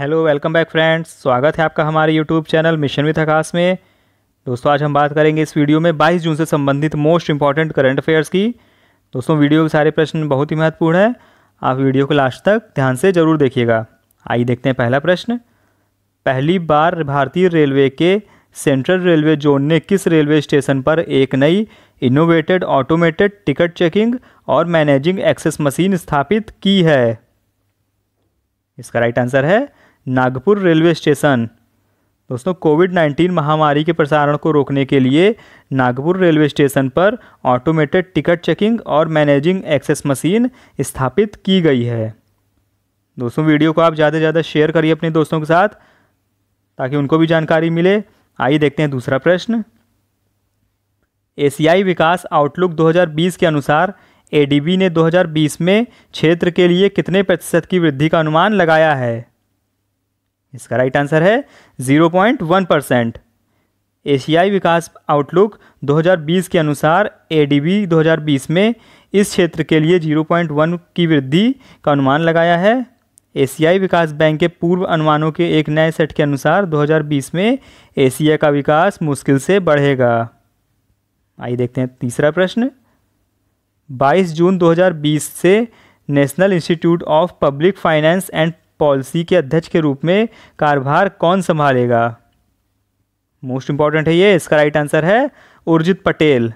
hello welcome back friends स्वागत है आपका हमारे YouTube channel mission with Akash में दोस्तों आज हम बात करेंगे इस वीडियो में 22 जून से संबंधित मोस्ट इंपॉर्टेंट करंट अफेयर्स की दोस्तों वीडियो के सारे प्रश्न बहुत ही महत्वपूर्ण हैं आप वीडियो को लास्ट तक ध्यान से जरूर देखिएगा आइए देखते हैं पहला प्रश्न पहली बार भारतीय रेलवे के सेंट्रल रेलवे जोन ने किस रेलवे स्टेशन पर एक नई इनोवेटेड ऑटोमेटेड टिकट चेकिंग और मैनेजिंग एक्सेस मशीन स्थापित की है इसका राइट आंसर है नागपुर रेलवे स्टेशन दोस्तों कोविड 19 महामारी के प्रसारण को रोकने के लिए नागपुर रेलवे स्टेशन पर ऑटोमेटेड टिकट चेकिंग और मैनेजिंग एक्सेस मशीन स्थापित की गई है दोस्तों वीडियो को आप ज़्यादा से ज़्यादा शेयर करिए अपने दोस्तों के साथ ताकि उनको भी जानकारी मिले आइए देखते हैं दूसरा प्रश्न एशियाई विकास आउटलुक 2020 के अनुसार एडीबी ने 2020 में क्षेत्र के लिए कितने प्रतिशत की वृद्धि का अनुमान लगाया है इसका राइट आंसर है 0.1 परसेंट एशियाई विकास आउटलुक 2020 के अनुसार एडीबी 2020 में इस क्षेत्र के लिए 0.1 की वृद्धि का अनुमान लगाया है एशियाई विकास बैंक के पूर्व अनुमानों के एक नए सेट के अनुसार 2020 में एशिया का विकास मुश्किल से बढ़ेगा आइए देखते हैं तीसरा प्रश्न 22 जून 2020 से National Institute of Public Finance and Policy के अध्यक्ष के रूप में कारभार कौन संभालेगा मोस्ट इंपॉर्टेंट है ये इसका राइट आंसर है उर्जित पटेल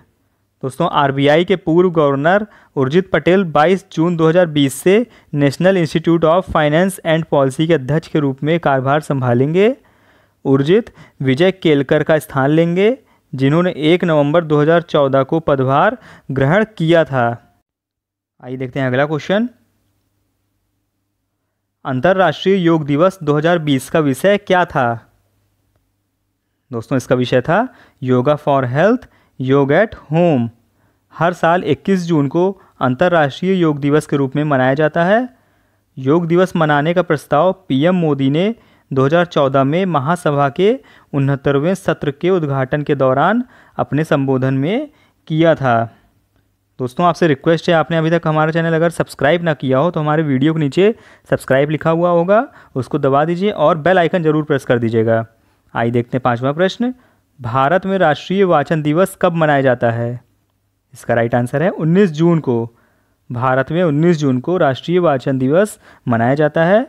दोस्तों आरबीआई के पूर्व गवर्नर उर्जित पटेल 22 जून 2020 से National Institute of Finance and Policy के अध्यक्ष के रूप में कार्यभार संभालेंगे उर्जित विजय केलकर का स्थान लेंगे जिन्होंने 1 नवंबर 2014 को पदभार ग्रहण किया था आइए देखते हैं अगला क्वेश्चन अंतर्राष्ट्रीय योग दिवस 2020 का विषय क्या था दोस्तों इसका विषय था yoga for health yoga at home हर साल 21 जून को अंतर्राष्ट्रीय योग दिवस के रूप में मनाया जाता है योग दिवस मनाने का प्रस्ताव पीएम मोदी ने 2014 में महासभा के उनहत्तरवें सत्र के उद्घाटन के दौरान अपने संबोधन में किया था दोस्तों आपसे रिक्वेस्ट है आपने अभी तक हमारा चैनल अगर सब्सक्राइब ना किया हो तो हमारे वीडियो के नीचे सब्सक्राइब लिखा हुआ होगा उसको दबा दीजिए और बेल आइकन जरूर प्रेस कर दीजिएगा आइए देखते हैं पाँचवा प्रश्न भारत में राष्ट्रीय वाचन दिवस कब मनाया जाता है इसका राइट आंसर है 19 जून को भारत में उन्नीस जून को राष्ट्रीय वाचन दिवस मनाया जाता है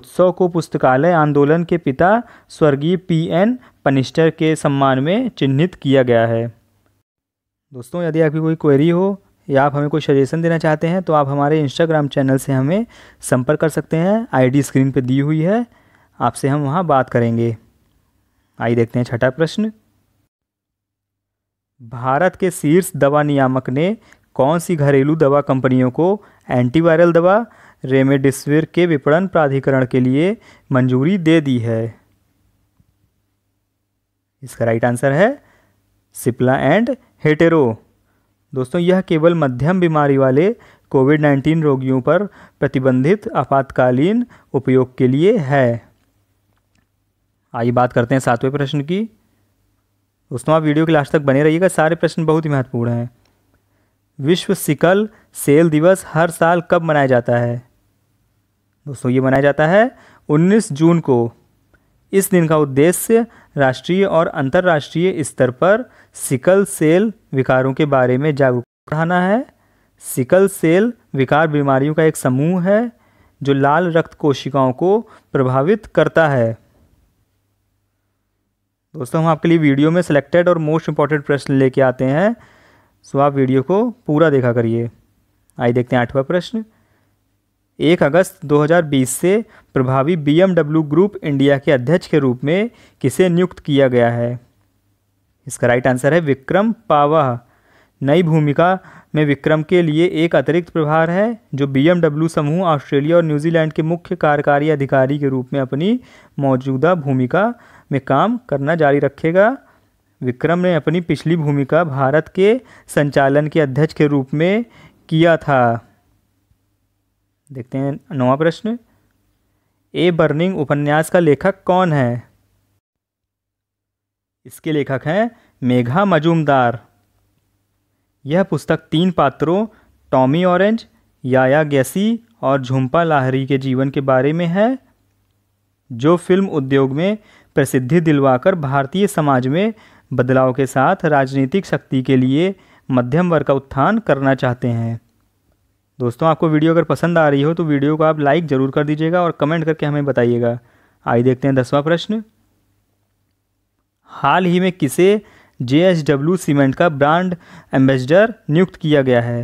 उत्सव को पुस्तकालय आंदोलन के पिता स्वर्गीय पी एन पनिस्टर के सम्मान में चिन्हित किया गया है दोस्तों यदि आपकी कोई क्वेरी हो या आप हमें कोई सजेशन देना चाहते हैं तो आप हमारे इंस्टाग्राम चैनल से हमें संपर्क कर सकते हैं आईडी स्क्रीन पर दी हुई है आपसे हम वहाँ बात करेंगे आइए देखते हैं छठा प्रश्न भारत के शीर्ष दवा नियामक ने कौन सी घरेलू दवा कंपनियों को एंटीवायरल दवा रेमेडिसविर के विपणन प्राधिकरण के लिए मंजूरी दे दी है इसका राइट आंसर है सिप्ला एंड हेटेरो दोस्तों यह केवल मध्यम बीमारी वाले कोविड 19 रोगियों पर प्रतिबंधित आपातकालीन उपयोग के लिए है आइए बात करते हैं सातवें प्रश्न की दोस्तों आप वीडियो के लास्ट तक बने रहिएगा सारे प्रश्न बहुत ही महत्वपूर्ण हैं विश्व सिकल सेल दिवस हर साल कब मनाया जाता है दोस्तों ये मनाया जाता है 19 जून को इस दिन का उद्देश्य राष्ट्रीय और अंतर्राष्ट्रीय स्तर पर सिकल सेल विकारों के बारे में जागरूक बढ़ाना है सिकल सेल विकार बीमारियों का एक समूह है जो लाल रक्त कोशिकाओं को प्रभावित करता है दोस्तों हम आपके लिए वीडियो में सिलेक्टेड और मोस्ट इंपॉर्टेंट प्रश्न लेके आते हैं सो आप वीडियो को पूरा देखा करिए आइए देखते हैं आठवां प्रश्न एक अगस्त 2020 से प्रभावी बीएमडब्ल्यू ग्रुप इंडिया के अध्यक्ष के रूप में किसे नियुक्त किया गया है इसका राइट आंसर है विक्रम पावा नई भूमिका में विक्रम के लिए एक अतिरिक्त प्रभार है जो बीएमडब्ल्यू समूह ऑस्ट्रेलिया और न्यूजीलैंड के मुख्य कार्यकारी अधिकारी के रूप में अपनी मौजूदा भूमिका में काम करना जारी रखेगा विक्रम ने अपनी पिछली भूमिका भारत के संचालन के अध्यक्ष के रूप में किया था देखते हैं नौवा प्रश्न ए बर्निंग उपन्यास का लेखक कौन है इसके लेखक हैं मेघा मजूमदार यह पुस्तक तीन पात्रों टॉमी ऑरेंज याया गैसी और झुम्पा लाहरी के जीवन के बारे में है जो फिल्म उद्योग में प्रसिद्धि दिलवाकर भारतीय समाज में बदलाव के साथ राजनीतिक शक्ति के लिए मध्यम वर्ग का उत्थान करना चाहते हैं दोस्तों आपको वीडियो अगर पसंद आ रही हो तो वीडियो को आप लाइक ज़रूर कर दीजिएगा और कमेंट करके हमें बताइएगा आइए देखते हैं दसवां प्रश्न हाल ही में किसे जे सीमेंट का ब्रांड एम्बेसडर नियुक्त किया गया है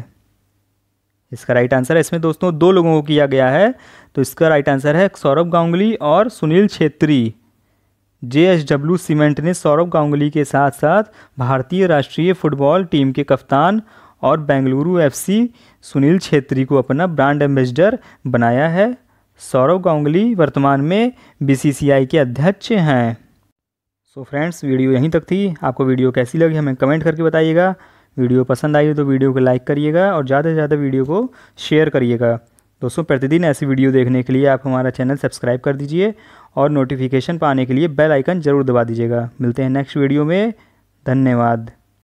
इसका राइट आंसर है इसमें दोस्तों दो लोगों को किया गया है तो इसका राइट आंसर है सौरभ गांगुली और सुनील छेत्री जे सीमेंट ने सौरभ गांगुली के साथ साथ भारतीय राष्ट्रीय फुटबॉल टीम के कप्तान और बेंगलुरु एफसी सुनील छेत्री को अपना ब्रांड एम्बेसडर बनाया है सौरव गांगुली वर्तमान में बीसीसीआई के अध्यक्ष हैं सो फ्रेंड्स वीडियो यहीं तक थी आपको वीडियो कैसी लगी हमें कमेंट करके बताइएगा वीडियो पसंद आई हो तो वीडियो को लाइक करिएगा और ज़्यादा से ज़्यादा वीडियो को शेयर करिएगा दोस्तों प्रतिदिन ऐसी वीडियो देखने के लिए आप हमारा चैनल सब्सक्राइब कर दीजिए और नोटिफिकेशन पाने के लिए बेल आइकन ज़रूर दबा दीजिएगा मिलते हैं नेक्स्ट वीडियो में धन्यवाद